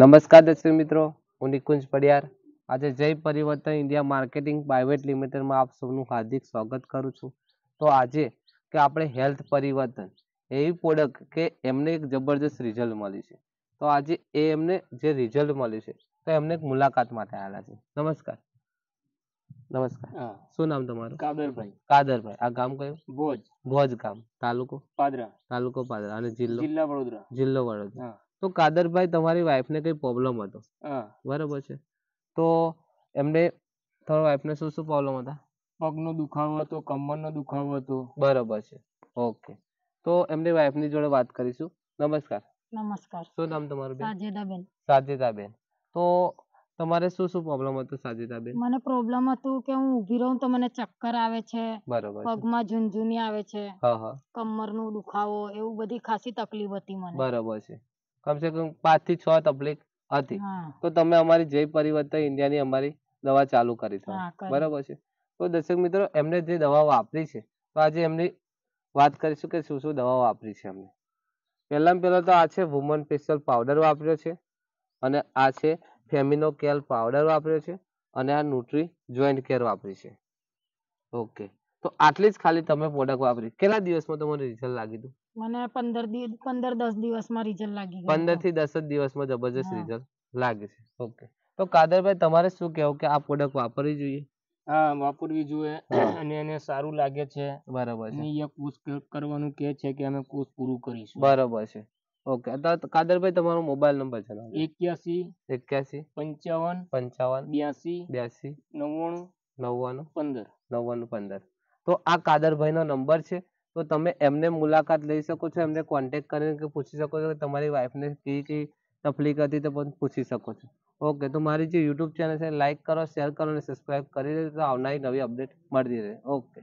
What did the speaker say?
નમસ્કાર દર્શક મિત્રો હું નિકુંજ પડિયાર આજે જય પરિવર્તન ઇન્ડિયા માર્કેટિંગ પ્રાઇવેટ લિમિટેડમાં આપ સૌનું હાર્દિક સ્વાગત કરું છું તો આજે કે આપણે હેલ્થ પરિવર્તન એવી પ્રોડક્ટ કે એમને એક જબરજસ્ત રિઝલ્ટ મળ્યું છે તો આજે એ એમને જે રિઝલ્ટ મળ્યું છે તો એમને એક મુલાકાત માટે આવેલા છે નમસ્કાર નમસ્કાર શું નામ તમારું કાદરભાઈ કાદરભાઈ આ ગામ કયું ભોજ ભોજ ગામ તાલુકો પાદરા તાલુકો પાદરા અને જિલ્લો જિલ્લા વડોદરા જિલ્લો વડોદરા તો કાદરભાઈ તમારી વાઈફને કંઈ પ્રોબ્લેમ હતો બરાબર છે તો એમને તમારી વાઈફને શું શું પ્રોબ્લેમ હતા પગનો દુખાવો હતો કમરનો દુખાવો હતો બરાબર છે ઓકે તો એમની વાઈફની જોડે વાત કરીશું નમસ્કાર નમસ્કાર શું નામ તમારું બેન સાજેદાબેન સાજેદાબેન તો તમારે શું શું પ્રોબ્લેમ હતો સાજિદાબેન મને પ્રોબ્લેમ હતું કે હું ઉભી રહું તો મને ચક્કર આવે છે બરાબર પગમાં ઝુનઝુની આવે છે હા હા કમરનું દુખાવો એવું બધી ખાસી તકલીફ હતી મને બરાબર છે કમસે કમ પાંચ થી છ તકલીફ હતી તો તમે અમારી જય પરિવર્તન ઇન્ડિયા ની અમારી દવા ચાલુ કરી છે બરાબર છે તો દર્શક મિત્રો એમને જે દવા વાપરી છે તો આજે એમની વાત કરીશું કે શું શું દવા વાપરી છે એમને પહેલામાં પહેલા તો આ છે વુમન પેશિયલ પાવડર વાપર્યો છે અને આ છે ફેમિનો કેલ પાવડર વાપર્યો છે અને આ ન્યુટ્રી જોઈન્ટ કેર વાપરી છે ઓકે તો આટલી જ ખાલી તમે પ્રોડક્ટ વાપરી કેટલા દિવસમાં તમને રિઝલ્ટ લાગી હતું મને પંદર દિવસ પંદર દિવસમાં રિઝલ્ટ લાગી પંદર થી દસ જ દિવસમાં જબરજસ્ત રિઝલ્ટ લાગે છે ઓકે તો કાદરભાઈ તમારે શું કહેવું કે આ પ્રોડક્ટ વાપરવી જોઈએ હા વાપરવી જોઈએ અને એને સારું લાગે છે બરાબર છે એ કોર્સ કરવાનું કે છે કે અમે કોર્સ પૂરું કરીશું બરાબર છે ઓકે કાદરભાઈ તમારો મોબાઈલ નંબર છે એક્યાસી એક્યાસી પંચાવન પંચાવન બ્યાસી બ્યાસી નવ્વાણું નવ્વાણું પંદર નવ્વાણું પંદર તો આ કાદરભાઈનો નંબર છે તો તમે એમને મુલાકાત લઈ શકો છો એમને કોન્ટેક કરીને પૂછી શકો છો કે તમારી વાઈફને કઈ કઈ તકલીફ હતી તો પણ પૂછી શકો છો ઓકે તો મારી જે યુટ્યુબ ચેનલ છે લાઇક કરો શેર કરો અને સબસ્ક્રાઈબ કરી દેજો તો આવનારી નવી અપડેટ મળતી રહે ઓકે